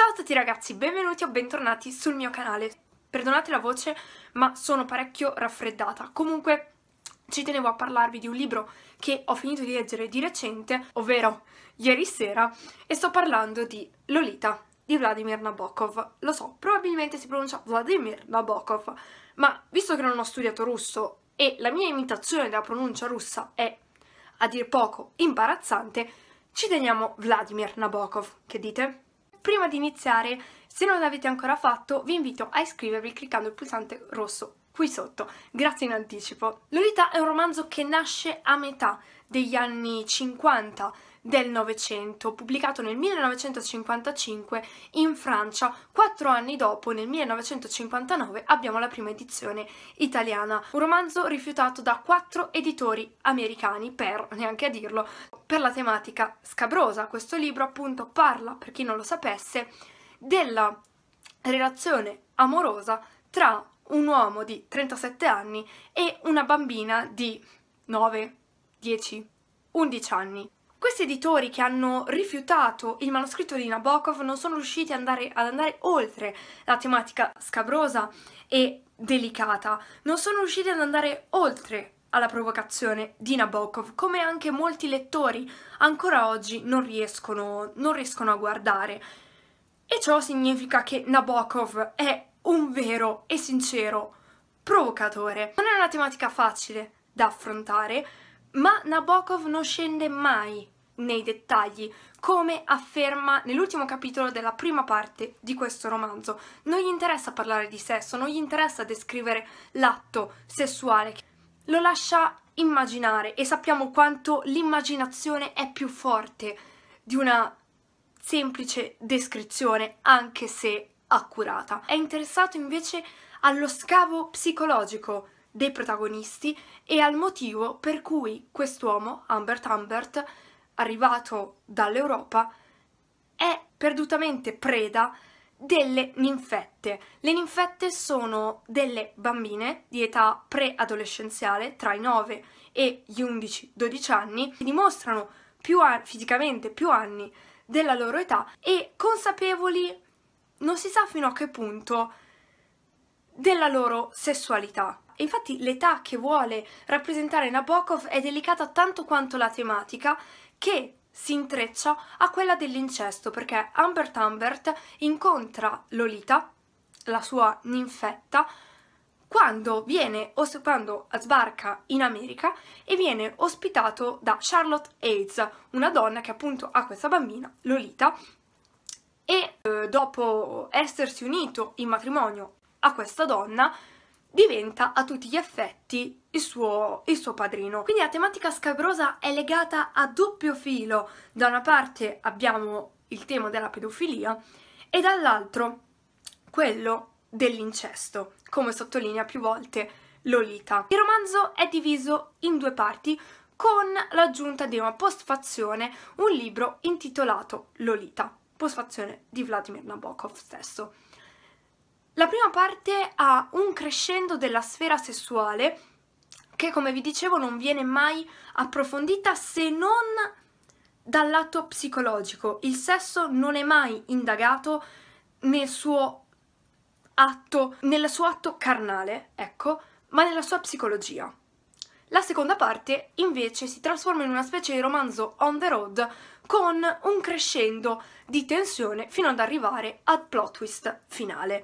Ciao a tutti ragazzi, benvenuti o bentornati sul mio canale. Perdonate la voce, ma sono parecchio raffreddata. Comunque ci tenevo a parlarvi di un libro che ho finito di leggere di recente, ovvero ieri sera, e sto parlando di Lolita di Vladimir Nabokov. Lo so, probabilmente si pronuncia Vladimir Nabokov, ma visto che non ho studiato russo e la mia imitazione della pronuncia russa è, a dir poco, imbarazzante, ci teniamo Vladimir Nabokov. Che dite? Prima di iniziare, se non l'avete ancora fatto, vi invito a iscrivervi cliccando il pulsante rosso qui sotto. Grazie in anticipo. Lolita è un romanzo che nasce a metà degli anni 50 del Novecento, pubblicato nel 1955 in Francia. Quattro anni dopo, nel 1959, abbiamo la prima edizione italiana. Un romanzo rifiutato da quattro editori americani per, neanche a dirlo, per la tematica scabrosa. Questo libro appunto parla, per chi non lo sapesse, della relazione amorosa tra un uomo di 37 anni e una bambina di 9, 10, 11 anni. Questi editori che hanno rifiutato il manoscritto di Nabokov non sono riusciti ad andare, ad andare oltre la tematica scabrosa e delicata, non sono riusciti ad andare oltre alla provocazione di Nabokov, come anche molti lettori ancora oggi non riescono, non riescono a guardare. E ciò significa che Nabokov è un vero e sincero provocatore. Non è una tematica facile da affrontare, ma Nabokov non scende mai nei dettagli, come afferma nell'ultimo capitolo della prima parte di questo romanzo. Non gli interessa parlare di sesso, non gli interessa descrivere l'atto sessuale. Lo lascia immaginare e sappiamo quanto l'immaginazione è più forte di una semplice descrizione, anche se accurata. È interessato invece allo scavo psicologico dei protagonisti e al motivo per cui quest'uomo, Humbert Humbert, arrivato dall'Europa, è perdutamente preda delle ninfette. Le ninfette sono delle bambine di età preadolescenziale, tra i 9 e gli 11-12 anni, che dimostrano più fisicamente più anni della loro età e consapevoli non si sa fino a che punto della loro sessualità infatti l'età che vuole rappresentare Nabokov è delicata tanto quanto la tematica che si intreccia a quella dell'incesto perché Humbert Humbert incontra Lolita, la sua ninfetta, quando, viene, quando sbarca in America e viene ospitato da Charlotte Aids, una donna che appunto ha questa bambina, Lolita, e eh, dopo essersi unito in matrimonio a questa donna, diventa a tutti gli effetti il suo, il suo, padrino. Quindi la tematica scabrosa è legata a doppio filo. Da una parte abbiamo il tema della pedofilia e dall'altro quello dell'incesto, come sottolinea più volte Lolita. Il romanzo è diviso in due parti con l'aggiunta di una postfazione, un libro intitolato Lolita, postfazione di Vladimir Nabokov stesso. La prima parte ha un crescendo della sfera sessuale che, come vi dicevo, non viene mai approfondita se non dal lato psicologico. Il sesso non è mai indagato nel suo atto, nel suo atto carnale, ecco, ma nella sua psicologia. La seconda parte invece si trasforma in una specie di romanzo on the road con un crescendo di tensione fino ad arrivare al plot twist finale.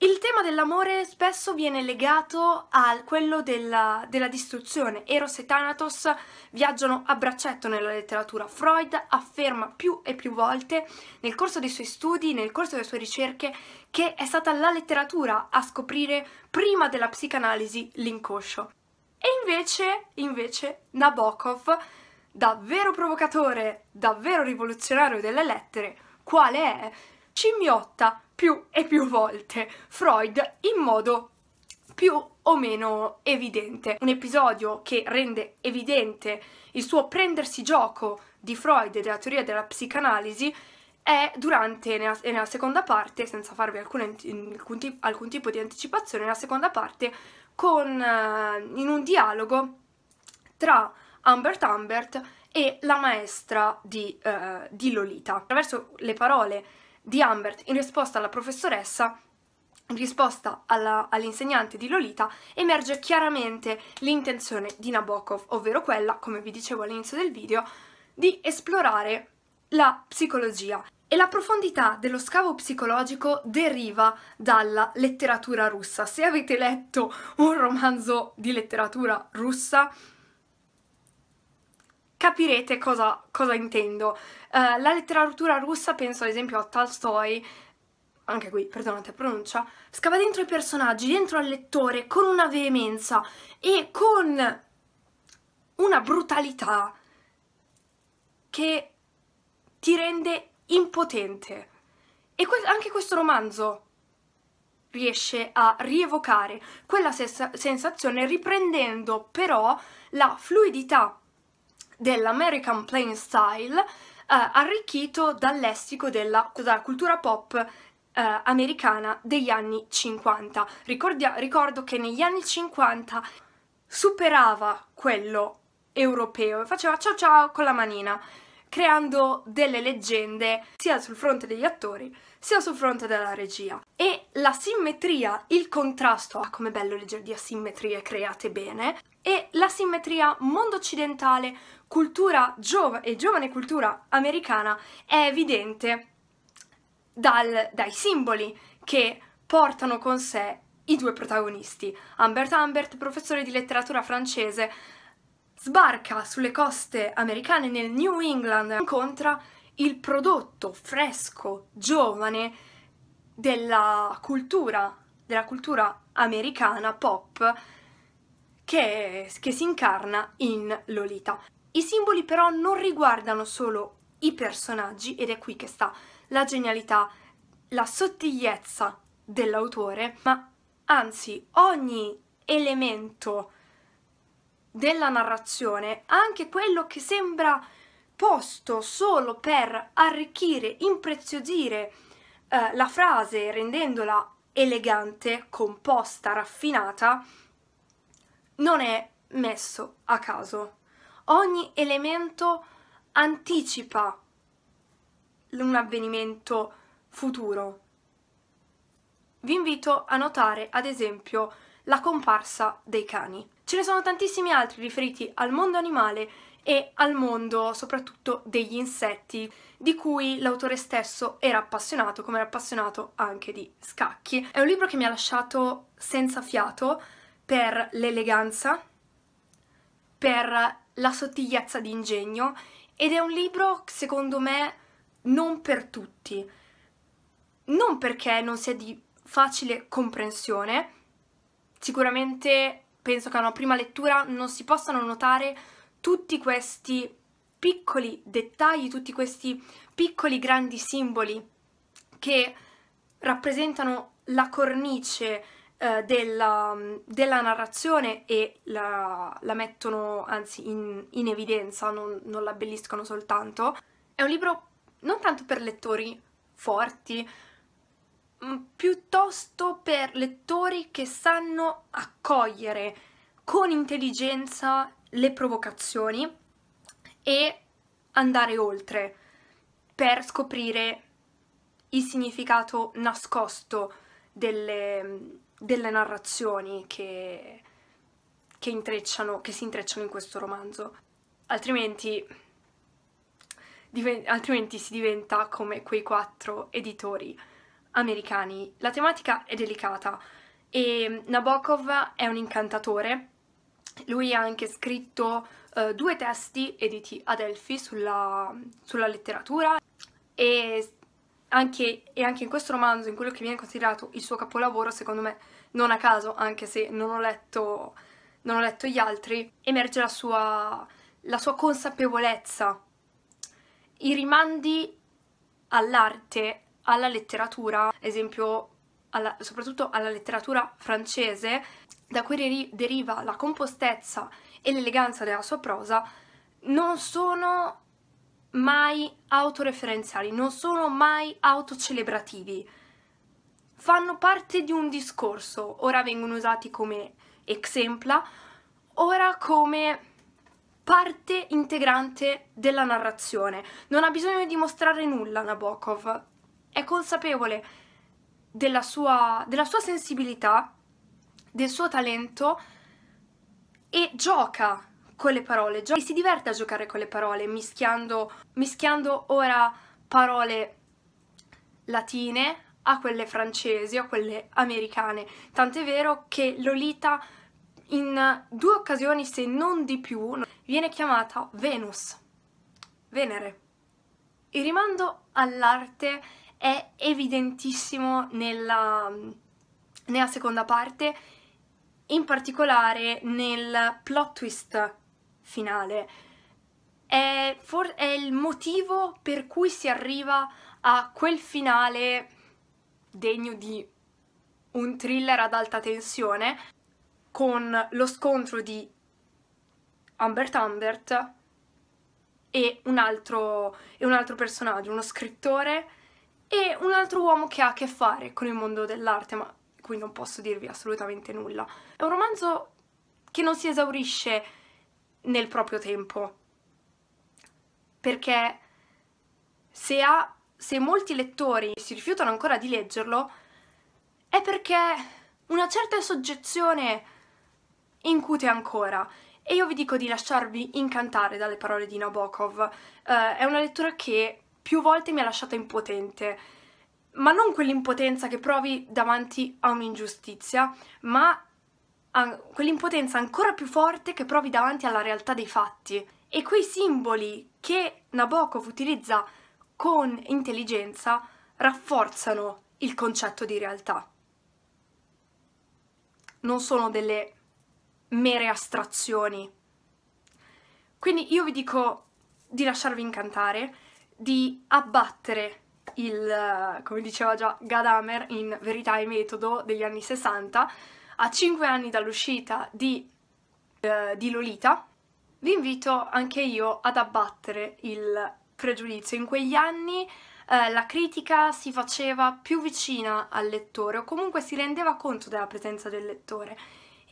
Il tema dell'amore spesso viene legato a quello della, della, distruzione. Eros e Thanatos viaggiano a braccetto nella letteratura. Freud afferma più e più volte nel corso dei suoi studi, nel corso delle sue ricerche, che è stata la letteratura a scoprire prima della psicanalisi l'inconscio. E invece, invece, Nabokov, davvero provocatore, davvero rivoluzionario delle lettere, quale è? Cimmiotta più e più volte Freud in modo più o meno evidente. Un episodio che rende evidente il suo prendersi gioco di Freud e della teoria della psicanalisi è durante, nella, nella seconda parte, senza farvi alcun, alcun, alcun, tipo di anticipazione, nella seconda parte con, uh, in un dialogo tra Humbert Humbert e la maestra di, uh, di Lolita. Attraverso le parole di Humbert in risposta alla professoressa in risposta all'insegnante di Lolita emerge chiaramente l'intenzione di Nabokov, ovvero quella, come vi dicevo all'inizio del video, di esplorare la psicologia. E la profondità dello scavo psicologico deriva dalla letteratura russa. Se avete letto un romanzo di letteratura russa, capirete cosa, cosa intendo. Uh, la letteratura russa, penso ad esempio a Tolstoi, anche qui, perdonate, la pronuncia, scava dentro i personaggi, dentro al lettore, con una veemenza e con una brutalità che ti rende impotente. E que anche questo romanzo riesce a rievocare quella sensazione riprendendo però la fluidità dell'American Plain Style, eh, arricchito dal lessico della, della cultura pop eh, americana degli anni 50. Ricordia, ricordo che negli anni 50 superava quello europeo e faceva ciao ciao con la manina, creando delle leggende sia sul fronte degli attori sia sul fronte della regia. E la simmetria, il contrasto, ah come bello leggere di asimmetrie create bene, e la simmetria mondo occidentale, cultura giovane e giovane cultura americana è evidente dal, dai simboli che portano con sé i due protagonisti. Humbert Humbert, professore di letteratura francese, sbarca sulle coste americane nel New England, incontra il prodotto fresco, giovane, della cultura, della cultura americana pop che, che si incarna in Lolita. I simboli però non riguardano solo i personaggi ed è qui che sta la genialità, la sottigliezza dell'autore, ma anzi ogni elemento della narrazione, anche quello che sembra posto solo per arricchire, impreziosire eh, la frase rendendola elegante, composta, raffinata, non è messo a caso. Ogni elemento anticipa un avvenimento futuro. Vi invito a notare, ad esempio, la comparsa dei cani. Ce ne sono tantissimi altri riferiti al mondo animale e al mondo soprattutto degli insetti di cui l'autore stesso era appassionato, come era appassionato anche di scacchi. È un libro che mi ha lasciato senza fiato per l'eleganza, per la sottigliezza di ingegno ed è un libro, secondo me, non per tutti. Non perché non sia di facile comprensione, sicuramente penso che a una prima lettura non si possano notare tutti questi piccoli dettagli, tutti questi piccoli grandi simboli che rappresentano la cornice eh, della, della, narrazione e la, la mettono anzi in, in evidenza, non, non la soltanto. È un libro non tanto per lettori forti, mm, piuttosto per lettori che sanno accogliere con intelligenza le provocazioni e andare oltre per scoprire il significato nascosto delle, delle narrazioni che, che, che, si intrecciano in questo romanzo. Altrimenti, altrimenti si diventa come quei quattro editori americani. La tematica è delicata e Nabokov è un incantatore lui ha anche scritto eh, due testi editi ad Elfi sulla, sulla letteratura e anche, e anche in questo romanzo, in quello che viene considerato il suo capolavoro, secondo me non a caso, anche se non ho letto, non ho letto gli altri, emerge la sua, la sua consapevolezza. I rimandi all'arte, alla letteratura, esempio alla, soprattutto alla letteratura francese, da cui deriva la compostezza e l'eleganza della sua prosa, non sono mai autoreferenziali, non sono mai autocelebrativi. Fanno parte di un discorso, ora vengono usati come exempla, ora come parte integrante della narrazione. Non ha bisogno di mostrare nulla Nabokov, è consapevole della sua, della sua sensibilità del suo talento e gioca con le parole gio- e si diverte a giocare con le parole mischiando, mischiando ora parole latine a quelle francesi o a quelle americane tant'è vero che Lolita in due occasioni se non di più viene chiamata Venus Venere il rimando all'arte è evidentissimo nella, nella seconda parte in particolare nel plot twist finale. È, for- è il motivo per cui si arriva a quel finale degno di un thriller ad alta tensione con lo scontro di Humbert Humbert e un altro, e un altro personaggio, uno scrittore e un altro uomo che ha a che fare con il mondo dell'arte, ma cui non posso dirvi assolutamente nulla. È un romanzo che non si esaurisce nel proprio tempo, perché se, ha, se molti lettori si rifiutano ancora di leggerlo, è perché una certa soggezione incute ancora e io vi dico di lasciarvi incantare dalle parole di Nabokov. Uh, è una lettura che più volte mi ha lasciata impotente ma non quell'impotenza che provi davanti a un'ingiustizia, ma quell'impotenza ancora più forte che provi davanti alla realtà dei fatti. E quei simboli che Nabokov utilizza con intelligenza rafforzano il concetto di realtà. Non sono delle mere astrazioni. Quindi io vi dico di lasciarvi incantare, di abbattere il, eh, come diceva già Gadamer in Verità e Metodo degli anni 60, a 5 anni dall'uscita di, eh, di Lolita, vi invito anche io ad abbattere il pregiudizio. In quegli anni eh, la critica si faceva più vicina al lettore o comunque si rendeva conto della presenza del lettore.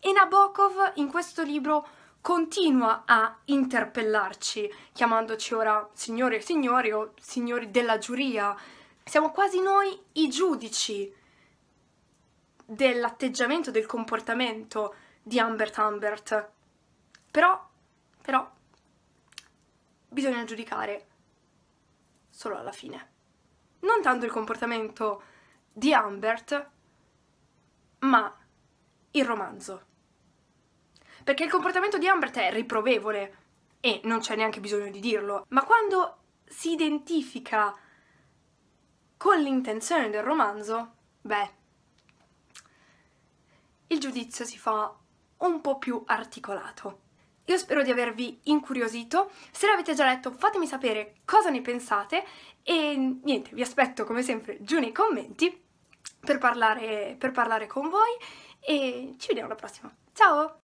E Nabokov in questo libro continua a interpellarci, chiamandoci ora signore e signori o signori della giuria. Siamo quasi noi i giudici dell'atteggiamento, del comportamento di Humbert Humbert. Però, però, bisogna giudicare solo alla fine. Non tanto il comportamento di Humbert, ma il romanzo perché il comportamento di Ambert è riprovevole e non c'è neanche bisogno di dirlo, ma quando si identifica con l'intenzione del romanzo, beh, il giudizio si fa un po' più articolato. Io spero di avervi incuriosito, se l'avete già letto fatemi sapere cosa ne pensate e niente, vi aspetto come sempre giù nei commenti per parlare, per parlare con voi e ci vediamo alla prossima. Ciao!